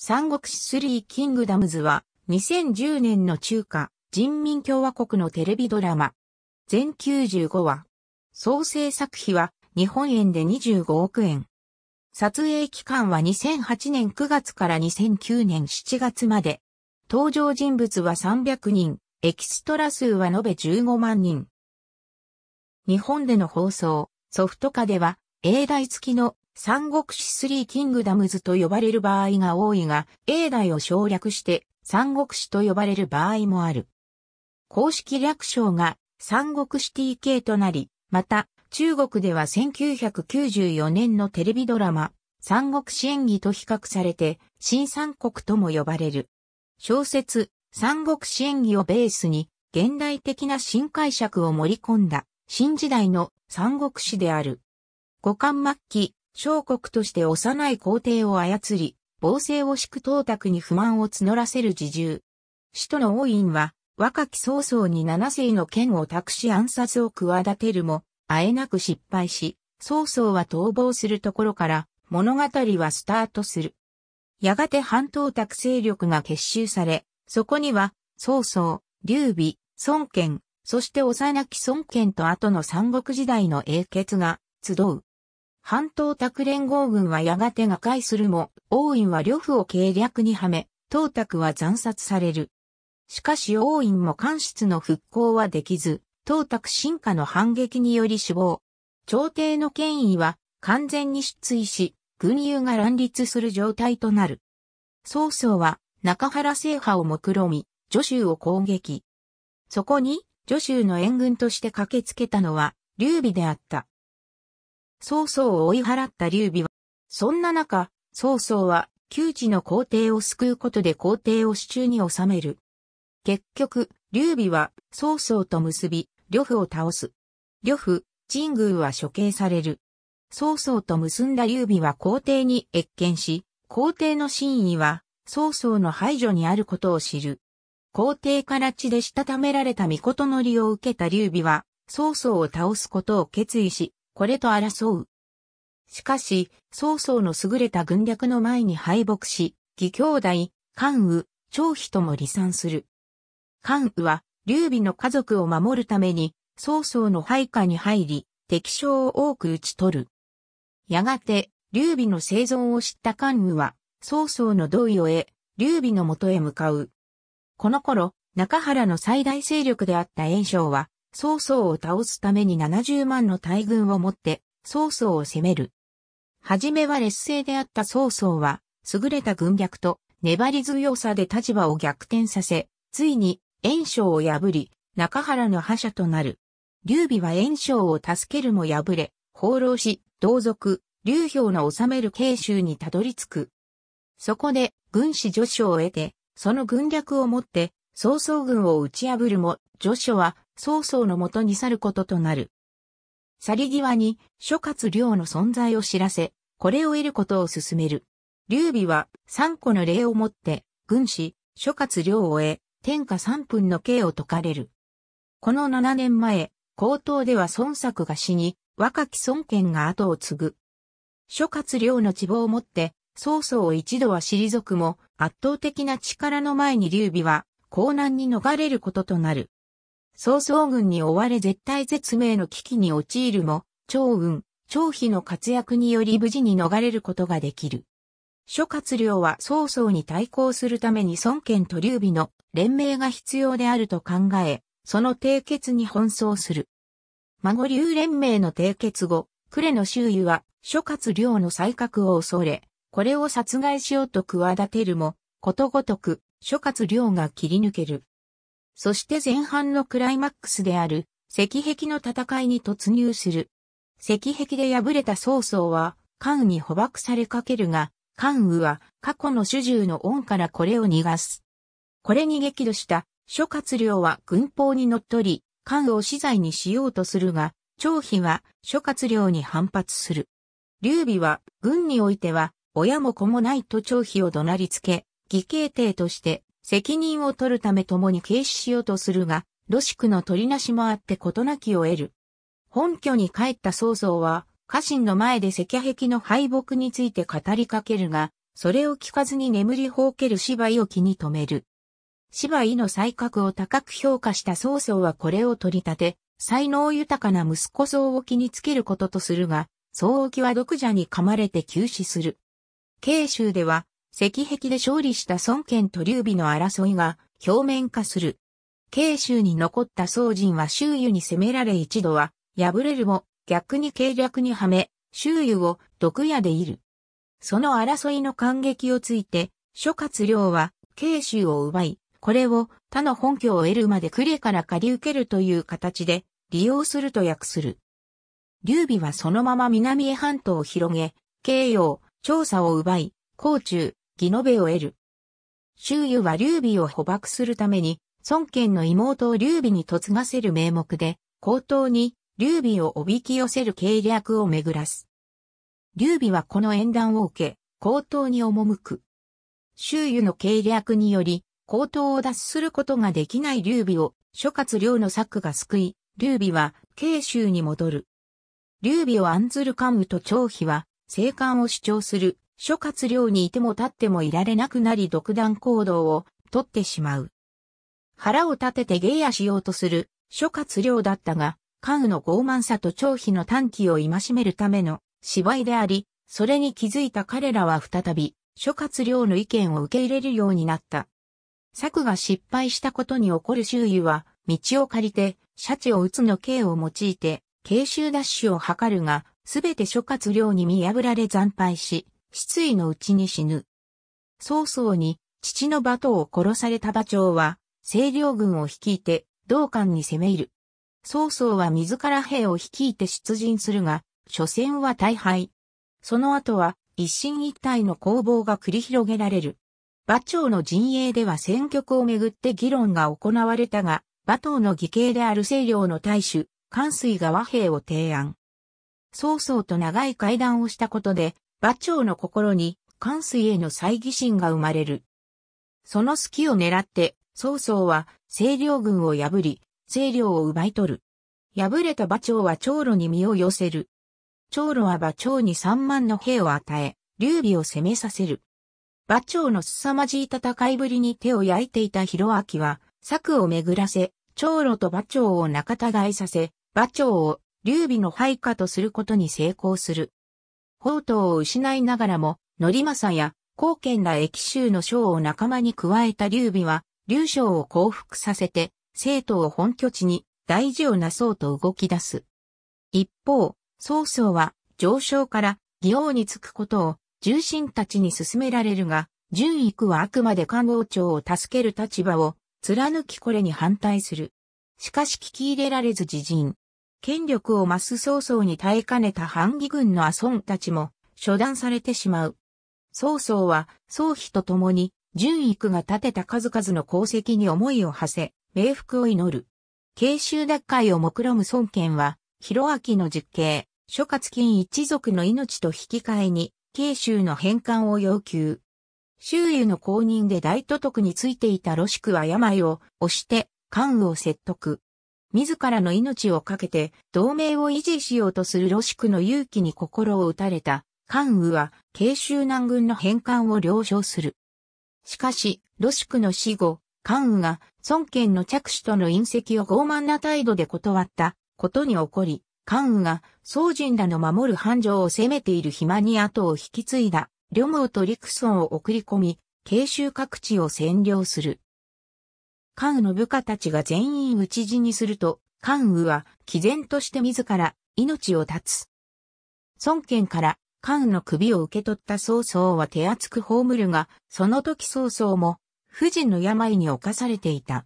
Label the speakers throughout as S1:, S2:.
S1: 三国志3キングダムズは2010年の中華人民共和国のテレビドラマ。全95話。総制作費は日本円で25億円。撮影期間は2008年9月から2009年7月まで。登場人物は300人、エキストラ数は延べ15万人。日本での放送、ソフト化では、英台付きの三国志スリーキングダムズと呼ばれる場合が多いが、英代を省略して三国志と呼ばれる場合もある。公式略称が三国志 TK となり、また中国では1994年のテレビドラマ、三国志演技と比較されて、新三国とも呼ばれる。小説、三国志演技をベースに、現代的な新解釈を盛り込んだ、新時代の三国志である。五巻末期、小国として幼い皇帝を操り、暴政を敷く董卓に不満を募らせる自重。首都の王院は、若き曹操に七世の剣を託し暗殺を企てるも、あえなく失敗し、曹操は逃亡するところから、物語はスタートする。やがて半董卓勢力が結集され、そこには、曹操、劉備、孫権、そして幼き孫権と後の三国時代の英傑が集う。半島卓連合軍はやがて瓦解するも、王院は呂布を計略にはめ、東卓は惨殺される。しかし王院も官室の復興はできず、東卓進化の反撃により死亡。朝廷の権威は完全に失墜し、軍友が乱立する状態となる。曹操は中原制覇を目論み、徐州を攻撃。そこに、徐州の援軍として駆けつけたのは、劉備であった。曹操を追い払った劉備は、そんな中、曹操は窮地の皇帝を救うことで皇帝を手中に収める。結局、劉備は曹操と結び、呂布を倒す。呂布、陳宮は処刑される。曹操と結んだ劉備は皇帝に越見し、皇帝の真意は曹操の排除にあることを知る。皇帝から血でしたためられた御事の利を受けた劉備は、曹操を倒すことを決意し、これと争う。しかし、曹操の優れた軍略の前に敗北し、義兄弟、関羽、張飛とも離散する。関羽は、劉備の家族を守るために、曹操の配下に入り、敵将を多く討ち取る。やがて、劉備の生存を知った関羽は、曹操の同意を得、劉備の元へ向かう。この頃、中原の最大勢力であった袁紹は、曹操を倒すために70万の大軍を持って曹操を攻める。はじめは劣勢であった曹操は、優れた軍略と粘り強さで立場を逆転させ、ついに炎章を破り、中原の覇者となる。劉備は炎章を助けるも敗れ、放浪し、同族、劉氷の治める慶州にたどり着く。そこで、軍師助手を得て、その軍略をもって、曹操軍を打ち破るも、助手は曹操のもとに去ることとなる。去り際に諸葛亮の存在を知らせ、これを得ることを進める。劉備は三個の礼をもって、軍師、諸葛亮を得、天下三分の刑を解かれる。この七年前、高等では孫作が死に、若き孫権が後を継ぐ。諸葛亮の希望をもって、曹操を一度は退くも、圧倒的な力の前に劉備は、江南に逃れることとなる。曹操軍に追われ絶体絶命の危機に陥るも、趙軍、趙飛の活躍により無事に逃れることができる。諸葛亮は曹操に対抗するために孫権と劉備の連盟が必要であると考え、その締結に奔走する。孫劉連盟の締結後、呉の周囲は諸葛亮の才覚を恐れ、これを殺害しようと企てるも、ことごとく諸葛亮が切り抜ける。そして前半のクライマックスである、石壁の戦いに突入する。石壁で敗れた曹操は、関羽に捕獲されかけるが、関羽は過去の主従の恩からこれを逃がす。これに激怒した諸葛亮は軍法にのっとり、関羽を死罪にしようとするが、張飛は諸葛亮に反発する。劉備は軍においては、親も子もないと張飛を怒鳴りつけ、義兄弟として責任を取るため共に軽視しようとするが、ロシクの取りなしもあって事なきを得る。本拠に帰った曹操は、家臣の前で石壁の敗北について語りかけるが、それを聞かずに眠りほうける芝居を気に留める。芝居の才覚を高く評価した曹操はこれを取り立て、才能豊かな息子曹気につけることとするが、曹沖は毒蛇に噛まれて急死する。慶州では、石壁で勝利した孫権と劉備の争いが表面化する。慶州に残った宋人は周囲に攻められ一度は敗れるも逆に計略にはめ、周囲を毒屋でいる。その争いの感激をついて、諸葛亮は慶州を奪い、これを他の本拠を得るまで呉から借り受けるという形で利用すると訳する。劉備はそのまま南へ半島を広げ、慶陽、調査を奪い、甲中、義延べを得る。周囲は劉備を捕獲するために、孫権の妹を劉備に嫁がせる名目で、口頭に劉備をおびき寄せる計略を巡らす。劉備はこの縁談を受け、口頭に赴く。周囲の計略により、口頭を脱することができない劉備を諸葛亮の策が救い、劉備は慶州に戻る。劉備を案ずる関羽と張飛は、生還を主張する諸葛亮にいても立ってもいられなくなり独断行動をとってしまう。腹を立てて芸やしようとする諸葛亮だったが、関羽の傲慢さと張飛の短気を戒めるための芝居であり、それに気づいた彼らは再び諸葛亮の意見を受け入れるようになった。策が失敗したことに怒る周囲は、道を借りて、シャチを打つの刑を用いて、慶州奪取を図るが、すべて諸葛亮に見破られ惨敗し、失意のうちに死ぬ。曹操に父の馬頭を殺された馬長は、清涼軍を率いて、道館に攻め入る。曹操は自ら兵を率いて出陣するが、所詮は大敗。その後は、一進一退の攻防が繰り広げられる。馬長の陣営では戦局をめぐって議論が行われたが、馬頭の義兄である清涼の大主、関水が和平を提案。曹操と長い会談をしたことで、馬長の心に関水への猜疑心が生まれる。その隙を狙って、曹操は清涼軍を破り、清涼を奪い取る。敗れた馬長は長路に身を寄せる。長路は馬長に三万の兵を与え、劉備を攻めさせる。馬長の凄まじい戦いぶりに手を焼いていた広明は、策を巡らせ、長路と馬長を仲違いさせ、馬長を劉備の配下とすることに成功する。宝刀を失いながらも、則政や高賢ら駅州の将を仲間に加えた劉備は、劉将を降伏させて、生徒を本拠地に大事をなそうと動き出す。一方、曹操は上昇から義王に着くことを重臣たちに勧められるが、純育はあくまで官王朝を助ける立場を貫きこれに反対する。しかし聞き入れられず自陣。権力を増す曹操に耐えかねた反義軍の阿孫たちも、処断されてしまう。曹操は、曹妃と共に、純育が立てた数々の功績に思いを馳せ、冥福を祈る。慶州奪回を目論む孫権は、広明の実刑、諸葛金一族の命と引き換えに、慶州の返還を要求。周囲の公認で大都督についていた露宿は病を押して、関羽を説得。自らの命をかけて同盟を維持しようとするロシクの勇気に心を打たれた関羽は慶州南軍の返還を了承する。しかし、ロシクの死後、関羽が孫権の着手との隕石を傲慢な態度で断ったことに起こり、関羽が宗人らの守る繁盛を攻めている暇に後を引き継いだ、両毛と陸村を送り込み、慶州各地を占領する。関羽の部下たちが全員討ち死にすると、関羽は毅然として自ら命を絶つ。孫権から関羽の首を受け取った曹操は手厚く葬るが、その時曹操も、夫人の病に侵されていた。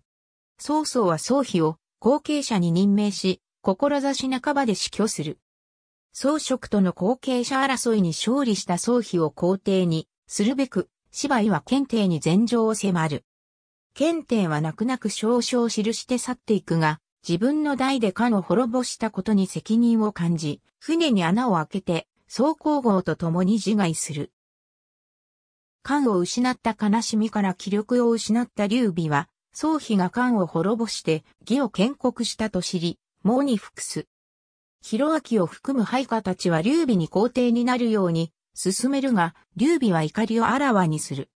S1: 曹操は曹丕を後継者に任命し、志半ばで死去する。曹職との後継者争いに勝利した曹丕を皇帝に、するべく、芝居は検定に禅譲を迫る。検定は泣く泣く少々記して去っていくが、自分の代で艦を滅ぼしたことに責任を感じ、船に穴を開けて、総皇后と共に自害する。艦を失った悲しみから気力を失った劉備は、宗妃が艦を滅ぼして、義を建国したと知り、猛に服す。広明を含む配下たちは劉備に皇帝になるように、進めるが、劉備は怒りをあらわにする。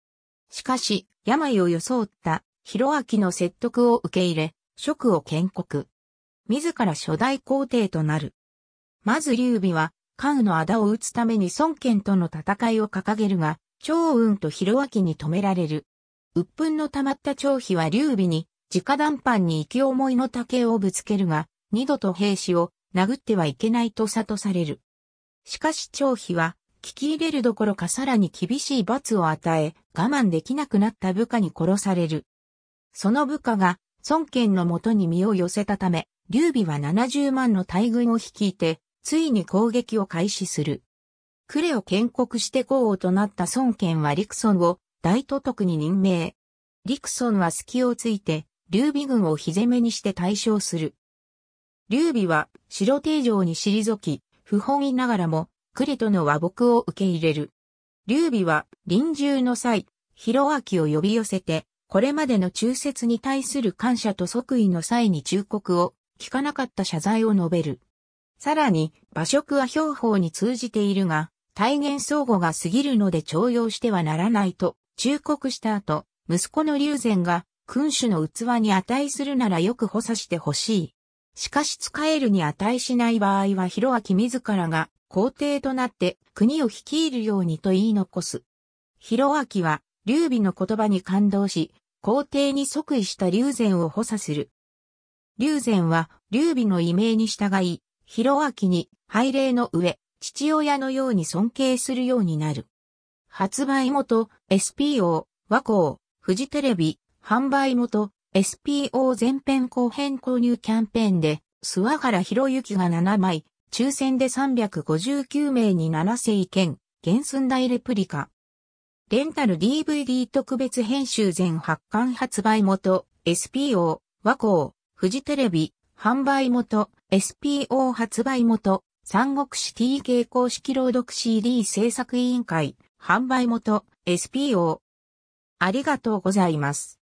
S1: しかし、病を装った広明の説得を受け入れ、職を建国。自ら初代皇帝となる。まず劉備は、関羽の仇を討つために孫権との戦いを掲げるが、趙雲と広明に止められる。鬱憤の溜まった張飛は劉備に、直談判に生き思いの竹をぶつけるが、二度と兵士を殴ってはいけないと悟される。しかし張飛は、聞き入れるどころかさらに厳しい罰を与え、我慢できなくなった部下に殺される。その部下が孫権のもとに身を寄せたため、劉備は70万の大軍を率いて、ついに攻撃を開始する。クレを建国して皇王となった孫権は陸孫を大都督に任命。陸孫は隙をついて、劉備軍を火攻めにして対象する。劉備は白定城に退き、不本意ながらも、クレとの和睦を受け入れる。劉備は臨終の際、広明を呼び寄せて、これまでの中説に対する感謝と即位の際に忠告を聞かなかった謝罪を述べる。さらに、馬食は兵法に通じているが、大言相互が過ぎるので徴用してはならないと忠告した後、息子の竜禅が君主の器に値するならよく補佐してほしい。しかし使えるに値しない場合は広明自らが皇帝となって国を率いるようにと言い残す。広明は劉備の言葉に感動し、皇帝に即位した劉禅を補佐する。劉禅は劉備の異名に従い、広明に拝礼の上、父親のように尊敬するようになる。発売元 SPO 和光、富士テレビ、販売元 SPO 前編後編購入キャンペーンで、諏訪原博之が7枚、抽選で359名に7世意見、原寸大レプリカ。レンタル DVD 特別編集全発刊発売元、SPO、和光、フジテレビ、販売元、SPO 発売元、三国志 TK 公式朗読 CD 制作委員会、販売元、SPO。ありがとうございます。